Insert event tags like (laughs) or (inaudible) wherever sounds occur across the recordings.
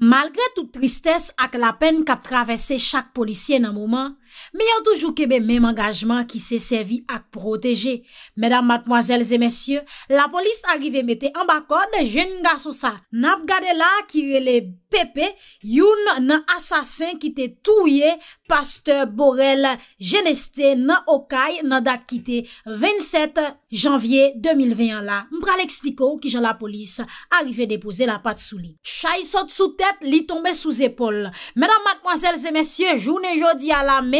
Malgre tout tristès ak la pen kap travesse chak polisyen an mouman, Me yon toujou kebe mèm angajman ki se servi ak proteje Mèdam matmoazèl zè mèsyè La polis arive mette an bakon de jen nga sou sa Nap gade la ki rele pepe Youn nan asasen ki te touye Pasteur borel jeneste nan okay nan dat ki te 27 janvye 2021 la Mpral ekspliko ki jan la polis arive depose la pat sou li Chay sot sou tèt li tombe sou zépol Mèdam matmoazèl zè mèsyè Jounen jodi alame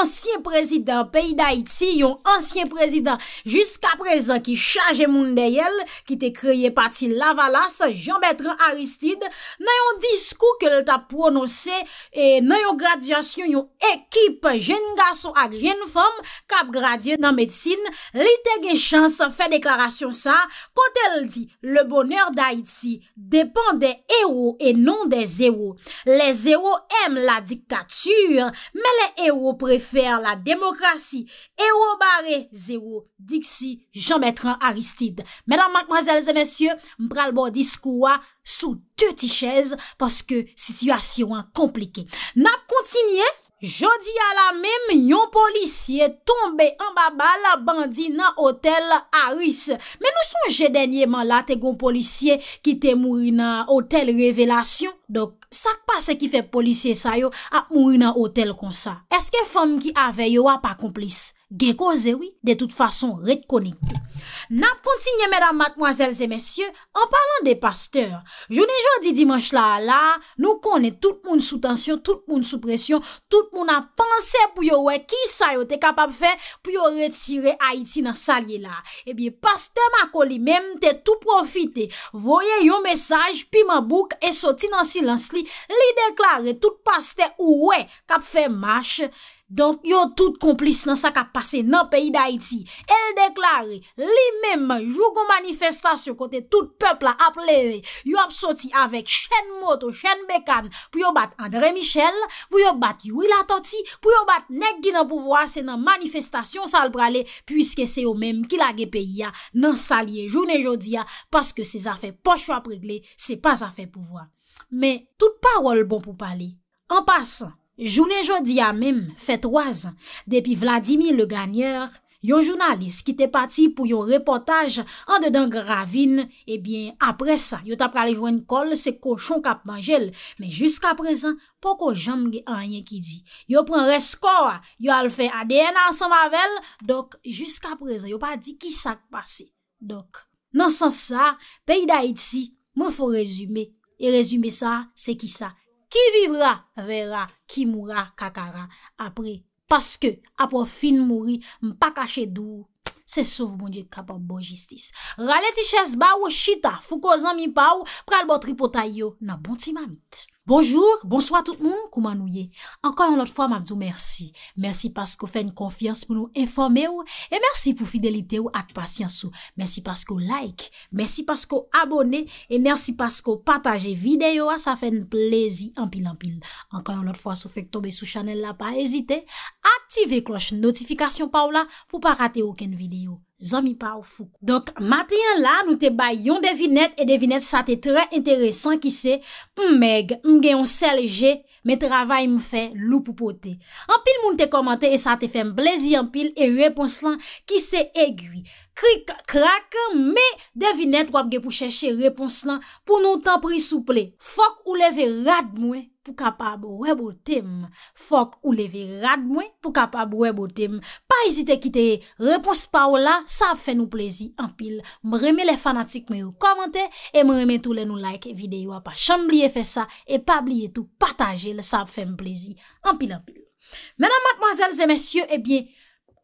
ansyen prezident peyi d'Haïti, yon ansyen prezident jiska prezant ki chaje moun de yel, ki te kreye pati Lavalas, Jean-Bertrand Aristide nan yon diskou ke l ta pronose e nan yon gradyasyon yon ekip jen gaso ak jen fom, kap gradye nan medsine, litege chans fe deklarasyon sa, kote l di le boner d'Haïti depan de ero e non de zero. Le zero em la diktature, me le Ewo prefer la demokrasi Ewo bare zewo Diksi janbetran Aristide Menan mank mazelze mensyo Mbralbo dis kouwa sou 2 ti chèz Paske situasyon komplike Nap kontinye Jodi a la mem, yon polisye tombe an babal bandi nan hotel Aris. Men nou son jedenye man la te goun polisye ki te mouri nan hotel Revelasyon. Dok sak pa se ki fe polisye sayo ap mouri nan hotel konsa. Eske fom ki ave yo ap akomplis? gen kosewi de tout fason rekonik. Nap kontinye, mèdam, matmoazèl, zè mèsyè, an palan de eh pasteur. Jounè jò di dimanche la, la, nou konè tout moun sou tensyon, tout moun sou presyon, tout moun an panse pou yo wè ki sa yo te kapap fè pou yo retire Haiti nan salye la. Ebyen, pasteur mako li mèm te tout profite, voye yon mesaj, pi mabouk, e soti nan silans li, li deklare tout pasteur ou wè kap fè mâche Donk yo tout komplis nan sakap pase nan peyi da iti, el deklare li mem jougou manifestasyon kote tout pepl a apleve, yo apsoti avek chen moto, chen bekan, pou yo bat Andre Michel, pou yo bat Yui Latoti, pou yo bat nek ki nan pouvoa se nan manifestasyon salbrale, pwiske se yo mem ki lage peyi ya nan salye jounen jodi ya, paske se zafè pochwa pregle, se pas zafè pouvoa. Men, tout parol bon pou pale, an pasan, Jounen jodi ya mem, fè troaz, depi Vladimir le ganyer, yon jounalist ki te pati pou yon reportaj an dedan gravine, ebyen apre sa, yon tap pralivwen kol se koshon kap manjel, men jusqu apresan, poko janm ge anyen ki di. Yon pren reskor, yon al fè ADN ansan mavel, dok, jusqu apresan, yon pa di ki sa kpase. Dok, nan san sa, peyi da iti, mou fò rezume, e rezume sa, se ki sa. Ki vivra, vera, ki moula, kakara. Apre, paske, apon fin mouri, mpa kache dou. Se souv moun diye kapap bon jistis. Rale ti ches ba ou chita, fou ko zan mi pa ou, pral botri pota yo nan bonti mamit. Bonjour, bonsoi tout moun, koumanouye. Ankan yon lot fwa mamit ou mersi. Mersi paskou fè n konfians pou nou informe ou. E mersi pou fidelite ou ak pasyans ou. Mersi paskou like, mersi paskou abone, e mersi paskou pataje videyo a sa fè n plezi anpil anpil. Ankan yon lot fwa sou fèk tombe sou chanel la pa ezite. A! Tive kloche notifikasyon pa ou la pou pa rate ouken video. Zan mi pa ou fouk. Donk, maten la nou te bay yon devinet. E devinet sa te trey interesant ki se. Pou meg, mge yon selje, me travay mfe loupou pote. Anpil moun te komante e sa te fe mblezi anpil. E repons lan ki se egwi. Krik, krak, me devinet wapge pou cheshe repons lan pou nou tan prisouple. Fok ou leve rad mwen. pou kapab webo tem. Fok ou leve rad mwen, pou kapab webo tem. Pa ezite kiteye, repons pa ou la, sa ap fè nou plezi anpil. Mreme le fanatik mwen yon komante, e mreme tou le nou like videyo ap a chan, blye fè sa, e pa blye tou pataje, le sa ap fè mplezi anpil anpil. Menan matmazelze mensyo, ebyen, eh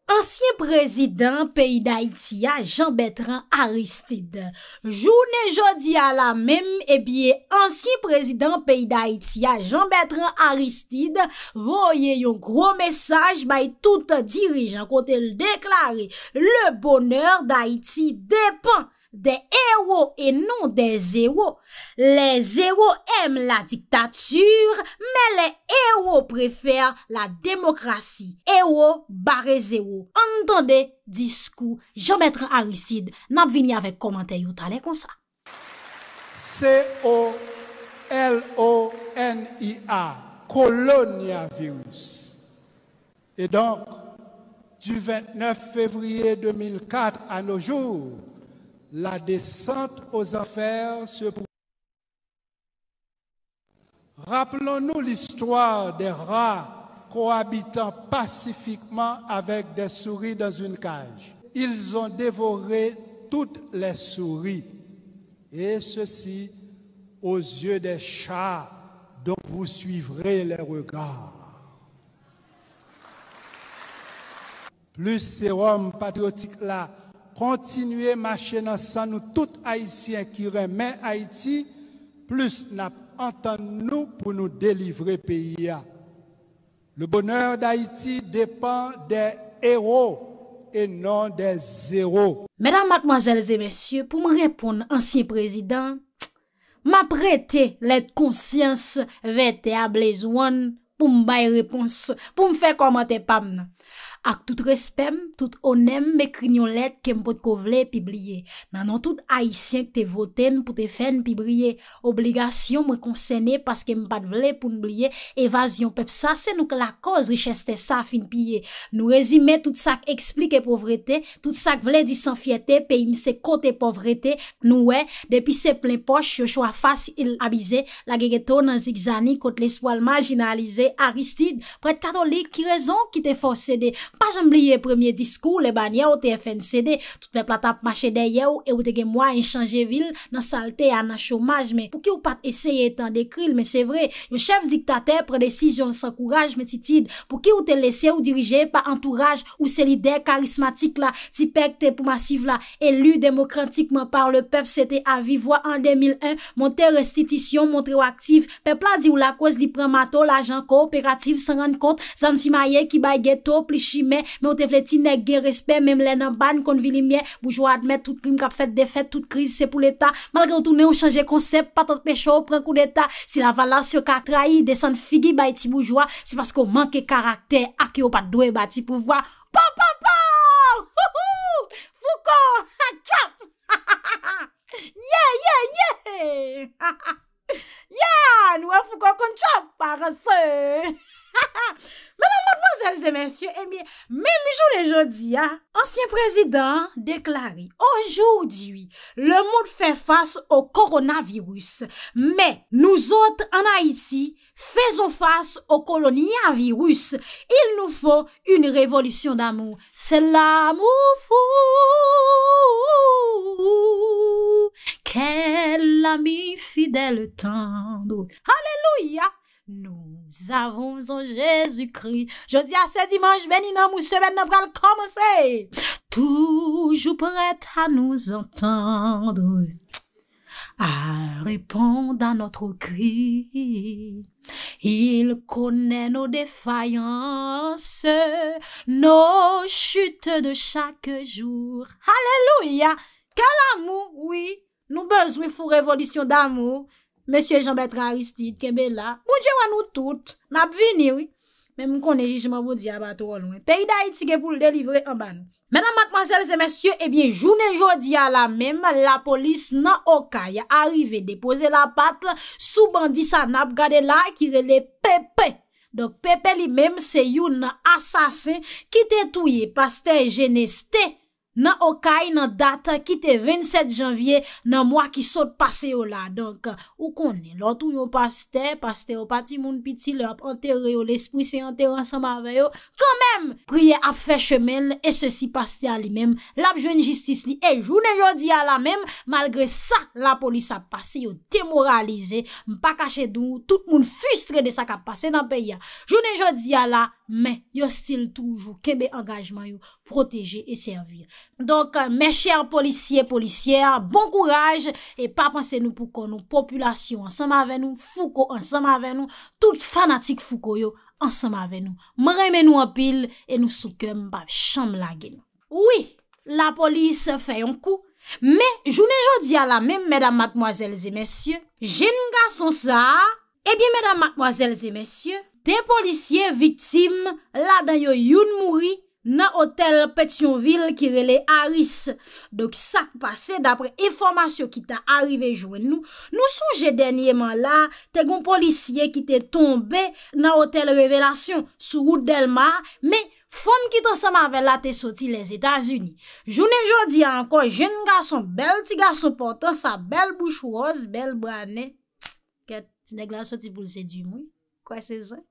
Ansyen prezidant peyi d'Haïti a Jean-Bertrand Aristide. Jounè jodi a la mèm, e eh bie ansyen prezidant peyi d'Haïti a Jean-Bertrand Aristide voye yon gro mesaj bay tout dirijan kote l deklare le bonèr d'Haïti depan. De Ewo e non de Zewo Le Zewo em la diktature Me le Ewo prefer la demokrasi Ewo bare Zewo Entende diskou Jometran Harisid Nap vini avek komante yot ale konsa C-O-L-O-N-I-A Kolonia virus E donk Du 29 fevriye 2004 an nou jour la descente aux affaires se Rappelons-nous l'histoire des rats cohabitant pacifiquement avec des souris dans une cage. Ils ont dévoré toutes les souris, et ceci aux yeux des chats dont vous suivrez les regards. Plus hommes patriotiques là, Kontinuye machè nan san nou tout Haitien ki remè Haiti, plus nap antan nou pou nou delivre peyi ya. Le bonèr d'Haiti depan de héro, e nan de zéro. Mèdan matmazèl zè mèsyè, pou mè repoun ansin prezidant, mè apre te let konsyans vè te ablezouan pou m bay repons, pou m fè komante pam nan. Ak tout respem, tout onem, me krinyon let kem pot ko vle pi blye. Nanon tout aisyen ke te voten pou te fen pi blye. Obligasyon mwen konsene paske mwen pat vle pou nblye. Evasyon pep sa, se nou ke la koz richeste sa fin pye. Nou rezime tout sa ke explike povrete, tout sa ke vle disan fiyete, pe imse kote povrete. Nou we, depi se plen poch, yo chwa fasy il abize. La gegeto nan zigzani kote lespoal marginalize. Aristide, pret katolik, ki rezon ki te fosede? Pa janm liye premier diskou, le banye ou te fncde, tout me platap machedeye ou e ou te genmwa en chanje vil nan salte ya nan chomaj me. Pou ki ou pat eseye tan de kril, me se vre, yo chef diktate pre desisyon san kouraj me titide. Pou ki ou te lese ou dirije pa antouraj ou se lide karismatik la, ti pek te pou masiv la, elu demokratikman par le pep se te avivwa an 2001, montè restitisyon, montè waktif. Pepla di ou la kouz li premato, la jan kooperatif, san ren kont zanm si maye ki baye geto plishim. Mè ou te vleti nè gè respè, mè m lè nan ban kon vili mè Boujwa admè tout krim kap fèd defèd, tout kriz se pou l'Etat Malgrè ou tounè ou chanjè konsep, patat pechò ou pren kou l'Etat Si la valas yo kak trahi, desan figi bay ti boujwa Si paskou manke karakter, ak yo patdwe bay ti pouvwa PAN PAN PAN! Foukou! Tchop! Ye ye ye! (laughs) Ya! Nou wè e foukou kon tchop! Parase! Mesdames, mademoiselles et messieurs, eh bien, même jour et jeudi, hein, ancien président déclaré aujourd'hui, le monde fait face au coronavirus. Mais nous autres en Haïti, faisons face au virus. Il nous faut une révolution d'amour. C'est l'amour fou. Quel ami fidèle tendre. Alléluia. Nous avons en Jésus-Christ. Je dis à ce dimanche, béni non, mou semaine ben, après le commencer. Toujours prêt à nous entendre, à répondre à notre cri. Il connaît nos défaillances, nos chutes de chaque jour. Alléluia! Quel amour, oui! Nous besoin pour révolution d'amour. Monsye Jean-Bertrand Aristide kebe la, mounje bon wan nou tout, nap vini wè, mè m konè jishman vò diya bato ron wè, pey da iti ge pou l'delivre an ban. Mè nan mat mansel se monsye, ebyen, jounen jodi a la mèm, la polis nan oka, ya arrive depose la pat, sou bandi sa nap gade la, ki rele pepe. Dok pepe li mèm se youn asasin, ki te touye paste geneste. nan Okai nan data ki te 27 janvye nan mwa ki sot pase yo la. Donk, ou konen loutou yon paste, paste yo pati moun piti lop, anter yo, l'espri se anter yo, anter yo, anter yo, kome priye ap fè chmèl, e se si pastè a li mèm, lap jouni jistis li, e jounen jodi a la mèm, malgre sa, la polis a pase, yo temoralize, mpa kache doun, tout moun fustre de sa ka pase nan pe ya, jounen jodi a la, mè, yo stil toujou, kebe angajman yo, proteje e servir. Donk, mè chèr polisye, polisye, bon kouraj, e pa panse nou pou konon, populasyon ansem avè nou, fouko ansem avè nou, tout fanatik fouko yo, Ansem ave nou, mremen nou apil E nou soukem bab chanm lage nou Oui, la polis fè yon kou Me, jounen jodi a la mem Medan matmoazel zi mesye Jen nga son sa Ebyen medan matmoazel zi mesye De polisye vitim La dayo yon mouri nan otel Petionville ki rele Aris. Dok sak pase, dapre informasyon ki ta arrive jwen nou, nou souje denye man la, te goun polisye ki te tombe nan otel Revelasyon sou route Del Mar, me fom ki te seman vela te soti les Etats-Unis. Jounen jodi anko, jen gason bel ti gason portan sa bel bouchouoz, bel brane, ke ti negla soti pou lese di moun, kwa se zan?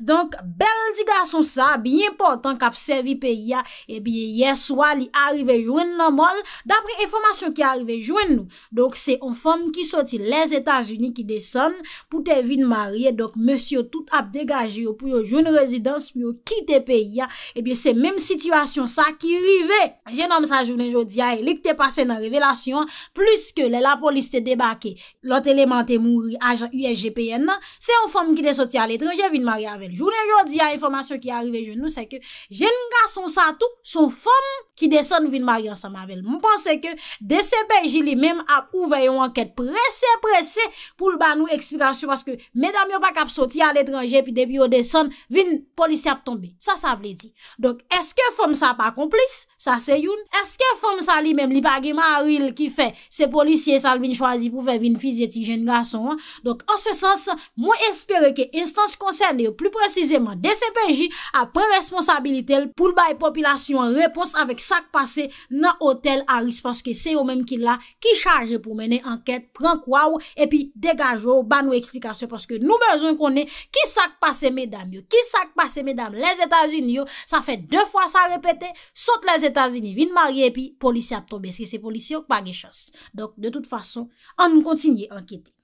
Donk bel di gason sa Biye portan kap servi pe ya Ebiye yeswa li arive jwen nan mol Dapre informasyon ki arive jwen nou Donk se yon fom ki soti Les Etats-Unis ki deson Poute vin marye Donk monsi yo tout ap degaje Yo pou yo jwen rezidans Yo kite pe ya Ebiye se menm situasyon sa ki rive Je nom sa jounen jodi Ay e li kte pase nan revelasyon Plus ke le la polis te debake Lot eleman te mouri Aja USG pe yen nan Se yon fom ki de soti A letranje vin marye yavel. Jounen jodi, a informasyon ki a arrive joun nou, se ke jen nga son satou, son fom ki deson vin mari ansan mavel. Mwen pense ke desepen jili mem ap ouve yon anket prese prese pou l'banou eksplikasyon, aske medam yo pa kap soti al etranje, pi debi yo deson vin polisi ap tombe. Sa sa vle di. Donk, eske fom sa pa komplis? Sa se youn? Eske fom sa li mem li bagi ma ril ki fe se polisye sal vin chwazi pou fe vin fiz yeti jen nga son? Donk, an se sens mwen espere ke instans koncerni Plou precizeman DCPJ apre responsabilite l pou l baye populasyon repons avek sak pase nan hotel a ris Panske se yo menm ki la ki chaje pou mene anket, pran kwa ou epi degaje ou ban ou eksplikasyon Panske nou bezon konen ki sak pase medam yo, ki sak pase medam Les Etats-Unis yo, sa fe 2 fwa sa repete, sote les Etats-Unis, vin marye epi polisi a tobe Eske se polisi yo kwa ge chans, donk de tout fason an nou kontinye anketi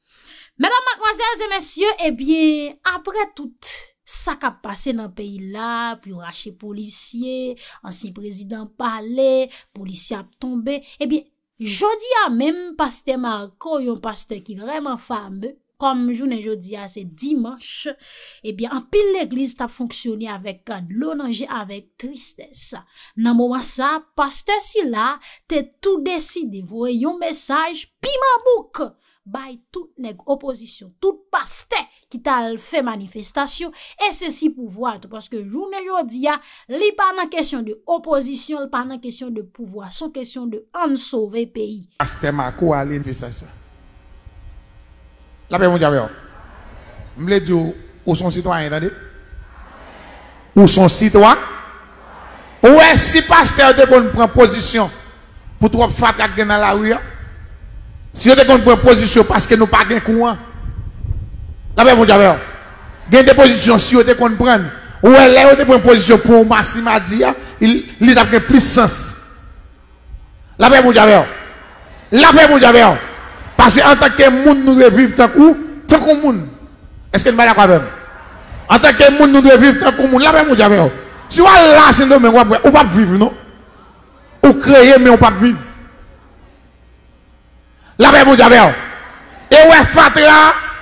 Madame, mademoiselles et messieurs, eh bien, apre tout, sa ka passe nan peyi la, pi yon rache policier, ansi prezident pale, policier ap tombe, eh bien, jodi a menm paste Marco, yon paste ki vreman fame, kom jounen jodi a se dimanche, eh bien, an pil l'eglise ta fonksyoni avek adlonanje, avek tristese. Nan mou an sa, paste si la, te tou desi de vwoy yon mesaj, pi mabouk, bay tout nèg opposition, tout pasteur qui t'a fait manifestation et ceci pour voir tout parce que journée aujourd'hui, a li pas en question de opposition, li pas en question de pouvoir, son question de en sauver pays. Pasteur Marco à l'investation. La paix mon diable. M'le dit ou son citoyen, dit? Ou son citoyen. Ou est si pasteur de bonne position pour trop frappe dans la rue. Si vous avez une position parce que nous pas de courant, la paix, mon javel. vous des positions si vous avez prendre. Ou elle est une position pour Massima Dia, hein, il a plus sens. La paix, mon javel. la paix, mon javel. parce en tant que monde, nous devons vivre tant que monde. Est-ce que nous pas d'accord En tant que monde, nous devons vivre tant que monde. La paix, mon javel. si vous avez là, c'est domaine, ou ne pas vivre, non? Ou créer mais on ne pas vivre. Lavè moun javè an. E wè fatè la,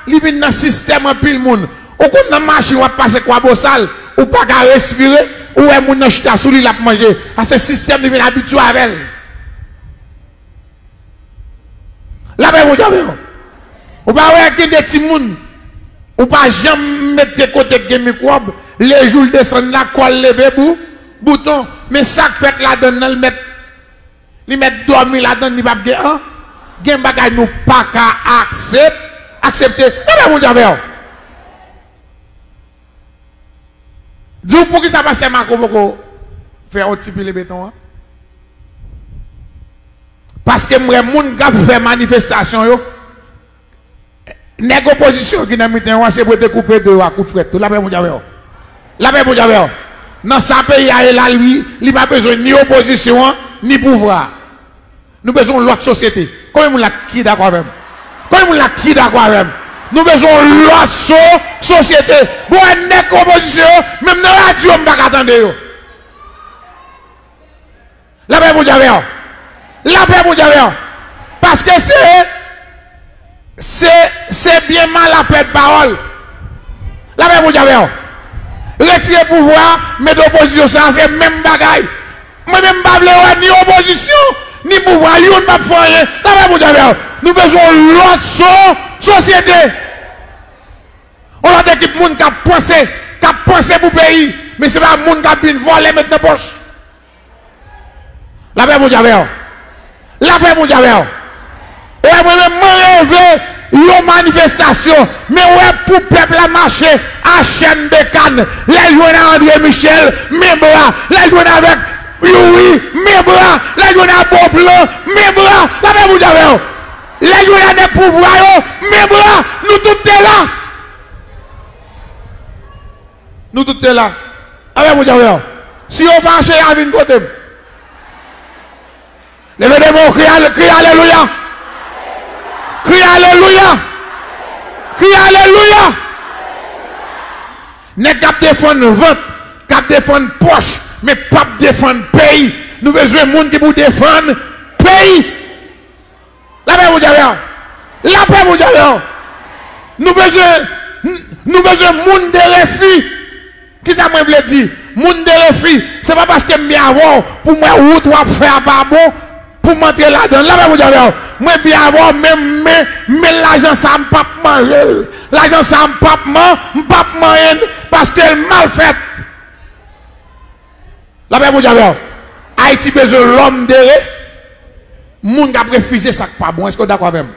li vin nan sistem an pil moun. Ou kout nan masin wè pase kwa bo sal, ou pa ka respire, ou wè moun nan chta sou li la pou manje. Ase sistem li vin habitu avè an. Lavè moun javè an. Ou pa wè gen de ti moun. Ou pa jem met de kote gen mikwab, le joul de san la kol le ve pou, bouton. Me sak fèk la don nan li met, li met do mi la don ni bab de an. gen bagay nou pa ka aksep, aksepte, ebe moun jave yo. Djou pou ki sa pa seman kou moko fè an tipi le beton an. Paske mwen moun kap fè manifestasyon yo, neg oposisyon ki nan miten yo se pou te koupe de yo akout fret, la pe moun Là yo. La pe moun jave yo. Nan sa pe yae la lui, li pa bezon ni oposisyon, ni pouvra. Nou bezon lot sosyete. Quand de la qui d'accord avec ce de la qui d'accord même Nous besoin l'autre société. Pour une composition, même dans la radio, on ne pas attendre. La paix pour Javier. La paix pour avez. Parce que c'est c'est bien mal la paix de parole. La paix pour Javier. Retirer pouvoir, mettre l'opposition, ça c'est même bagaille. Moi-même, je ne veux pas ni opposition ni pouvoir, ni pas foyer. Nous besoin l'autre société. On a des équipes qui ont pensé, qui ont pensé pour le pays. Mais c'est pas le monde qui a voler maintenant poche. La paix mondiale. La paix mondiale. Et moi me réveille, une manifestation. Mais ouais, pour le peuple à marcher, à chaîne de Cannes, les joueurs André Michel, même là, les joueurs avec oui, mes bras, là, on a bon plan, mes bras, là, vous avez. Là, on a des pouvoirs, mes bras, nous est là. Nous est là. Avec vous avez. Si on va chez à une côté. Levez les mots, criez Alléluia. Criez Alléluia. Criez Alléluia. Ne cap défendre vente, pas défendre poche, mais pas défendre pays. Nous besoin de monde qui vous défendre pays. La paix vous dira. La paix vous dira. Nous besoin nous besoin monde de refus. Qui ça m'a veut dire Monde de refus. C'est pas parce que bien avoir pour moi tu vas faire pas bon pour m'entrer là-dedans. La paix vous dira. Moi bien avant même mais, mais l'argent ça me pas manger. L'agence ça me pas manger, pas mal, parce qu'elle mal faite. La pe moun jave ou. A iti bezon rom dere. Moun gabre fizye sak pa bon. Esko da kwa vem.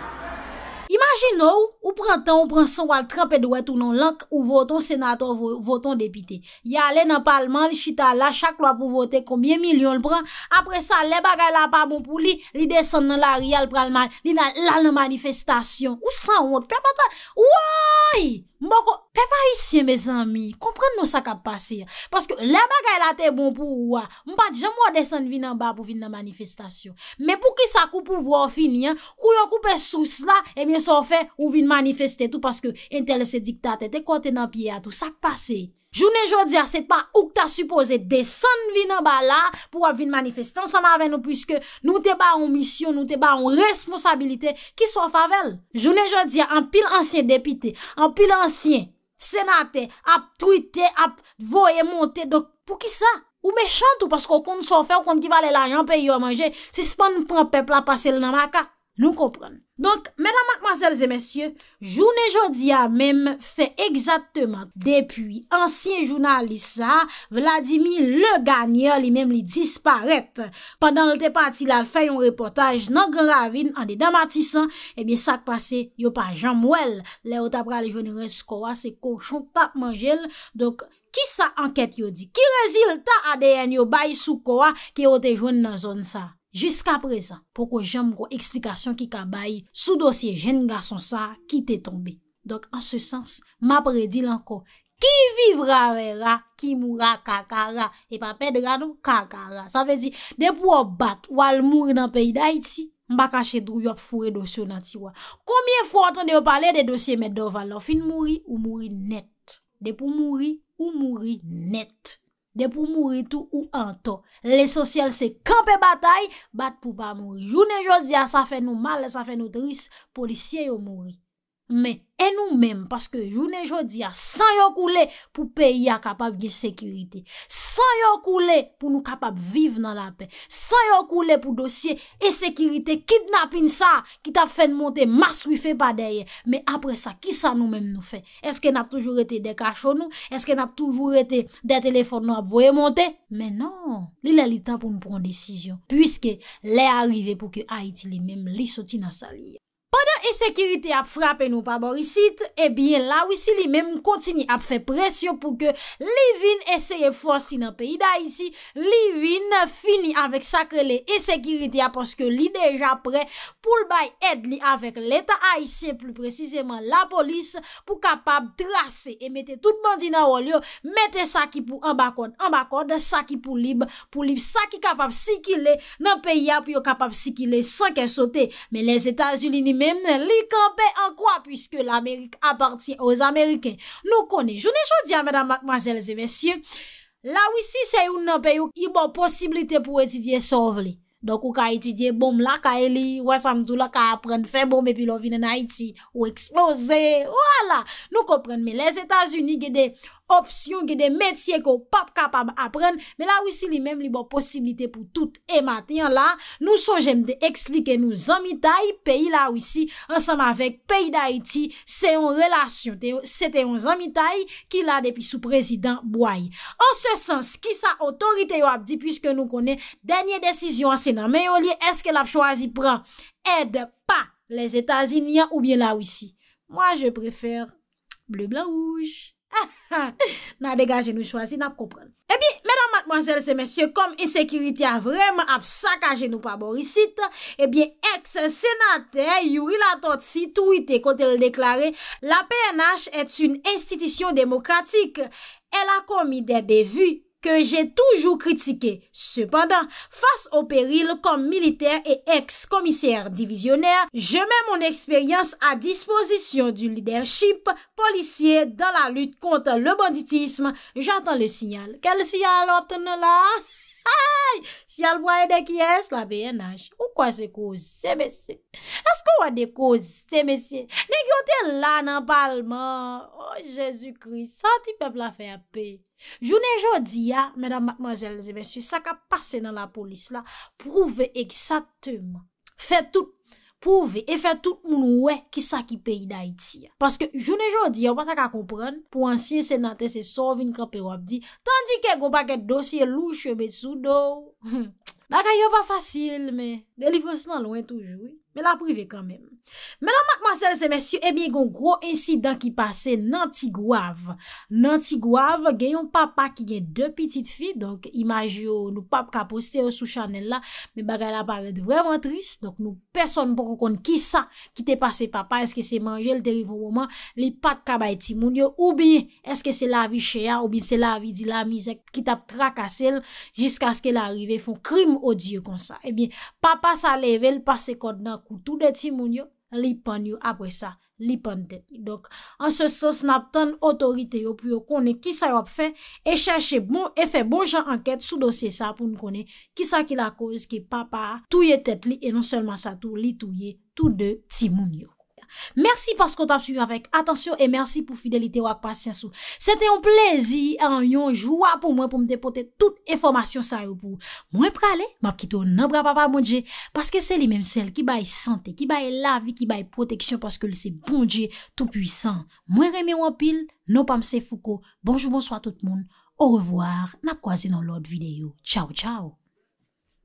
Imaginou. Ou pran tan, ou pran san wale trepe dwet ou nan lank, ou voton senator, ou voton depite. Ya ale nan palman, li chita la, chak lwa pou vote, kombye milyon l pran. Apre sa, le bagay la pa bon pou li, li desen nan la rial pralman, li nan lal nan manifestasyon. Ou san wote, pe patan, woy! Mbokon, pe pa isye, me zami, kompren nou sa kap pase. Paske, le bagay la te bon pou woy, mpati jem wote desen vin nan ba pou vin nan manifestasyon. Me pou ki sa kou pou vwa ou fini, kou yon koupe sous la, e mwen so fe, ou vin nan manifestasyon. Manifeste tou paske entel se dikta te te kote nan piye a tou sa k pase Jounen joudia se pa ouk ta supose de san vin nan ba la pou ap vin manifestan San ma ven nou pwiske nou te ba an misyon nou te ba an responsabilite ki so favel Jounen joudia an pil ansyen depite an pil ansyen senate ap tuite ap voye monte Dok pou ki sa ou mechantou paske ou konde so fe ou konde ki vale la yon pe yon manje Si se pan pou an pepla pase l nan maka Nou kompren. Donk, mèdam matmazèl zè mèsyè, jounè jodi a mèm fè egzatèman. Depi ansyen jounalisa, Vladimir le ganyè, li mèm li disparèt. Pendan lè te pati lal fè yon reportaj nan Grand Ravine, an de damatisan, ebyè eh sa te pase, yo pa Jean Mouel, lè ou ta pralè jounè reskowa, se kouchon tap manjèl. Donk, ki sa anket yo di? Ki rezil ta ADN yo bay soukowa ki ou te jounè nan zon sa? Jiska prezant, poko janm kon eksplikasyon ki kaba yi, sou dosye jen nga son sa ki te tombe. Dok, an se sens, ma predi lanko, ki vivra ve ra, ki mou ra kakara, e pa pedra nou kakara. Sa vezi, depo ou bat, ou al mouri nan peyi da iti, mba kache drou yop fure dosyo nan ti wa. Koumye fwo an ton de ou pale de dosye mèdou valo, fin mouri ou mouri net. Depo mouri ou mouri net. De pou mouri tou ou an to. Le sosyal se kampe batay, bat pou pa mouri. Jounen jodia, sa fe nou mal, sa fe nou tris, polisye yo mouri. Men, en nou men, paske jounen jodi a, san yon koule pou peyi a kapap ge sekirite. San yon koule pou nou kapap vive nan la pe. San yon koule pou dosye e sekirite kidnap in sa ki tap fèn monte mas wifè pa deye. Men apre sa, ki sa nou men nou fè? Eske nap toujou rete de kachon nou? Eske nap toujou rete de telefon nou ap voye monte? Men nan, li lè li tan pou nou pran desisyon. Puiske lè arrive pou ki Haiti li men li soti nan sa liye. Pada esekirite ap frape nou pa borisit, ebyen la wisi li menm kontini ap fe presyon pou ke li vin eseye fosi nan peyi da isi, li vin fini avek sakre le esekirite ap oske li deja pre pou lbay edli avek leta a isi, plus precizeman la polis pou kapab drase e mette tout bandi nan walyo, mette saki pou ambakon, ambakon, saki pou lib, pou lib, saki kapab sikile nan peyi ap yo kapab sikile sanke sote. Mwen li kan pe an kwa Piske l'Amerik aparti Oz Amerike Nou kone Jouni joun diyan Madame, mademoiselles et messieurs La wisi se yon nan pe yon I bon posibilite pou etudie Sovli Dok ou ka etudie Bom la ka eli Ou asam dou la ka apren Fem bom epi lo vin en Haiti Ou eksplose Ou ala Nou kopren Men les Etats-Unis Gede opsyon ki de metye ko pap kapab apren, me la wisi li mem li bon posibilite pou tout ematin la, nou son jemde eksplike nou Zanmi Tai, peyi la wisi, ansanm avek peyi da iti, se yon relasyon, se te yon Zanmi Tai, ki la depi sou prezident Bouaye. An se sens, ki sa otorite yo apdi, pwiske nou konen denye desisyon, se nan meyo li, eske la pchoazi pran, ed pa les Etasiniyan ou bien la wisi. Moi je prefer ble blan rouj. Ha (laughs) ha, nan degaje nou chwazi, nan propren. E bi, menan matmwazel se mesye, kom esekiriti avreman ap sakaje nou pa borisit, e eh bi, ex-senate Yurila Totsi tuite kontel deklare la PNH et un institisyon demokratik. El akomi de devu. que j'ai toujours critiqué. Cependant, face au péril comme militaire et ex-commissaire divisionnaire, je mets mon expérience à disposition du leadership policier dans la lutte contre le banditisme. J'attends le signal. Quel signal obtenons là? Ay, si yal mwaye de ki es la BNH, ou kwa se kouzi se mesye? Eskou an de kouzi se mesye? Nè gyo te lan an palman? O, oh, Jezu kris, santi pep la fe apè. Jounen jodi ya, mèdam mkmanjèl zè mesye, sa ka pase nan la polis la, prouve eksatèman. Fè tout, pou ve e fe tout moun we ki sa ki peyi da iti ya. Paske jounen joun di, yo pata ka kompren, pou ansi se nante se sorvin kapi wap di, tandi ke gom pa ke dosye louch me sou do. Da (laughs) ka yo pa fasil, me, de livros nan louen toujou. Mè la prive kanmèm. Mè la makman sel se mèsyou, e eh bie yon gro insidan ki pase Nantigouave. Nantigouave, gen yon papa ki gen de pitit fi, donk imajyo nou pap kaposite yo sou chanel la, mè bagay la pare de vreman tris, donk nou person pou kon kon ki sa, ki te pase papa, eske se manje l terivou mouman, li pat kabay ti moun yo, ou bi eske se la vi chea, ou bi se la vi di la mi zek ki tap tra kase l, jiska se ke la rive fon krim o diyo kon sa. E eh bie, papa sa leve l pase kon nan, Ou tou de ti moun yo, li pon yo, apre sa, li pon tet li. Dok, an se sos nap ton otorite yo, pou yo kone ki sa yo ap fe, e chache bon, e fe bon jan anket, sou dosye sa pou nou kone, ki sa ki la koz ki papa touye tet li, e non selman sa tou li touye tou de ti moun yo. Mersi paskou ta ap suivi avek Atensyon e mersi pou fidelite wak pasyansou Sete yon plezi E yon jwa pou mwen pou mde pote Tout informasyon sa yon pou Mwen prale, mapkito nan bra papa moun dje Paske se li menm sel ki baye sante Ki baye lavi, ki baye proteksyon Paske lise bon dje, non tout puysan Mwen reme wapil, nou pamse fuko Bonjou bonso a tout moun Ou revoir, napkwaze nan lout videyo Tchao tchao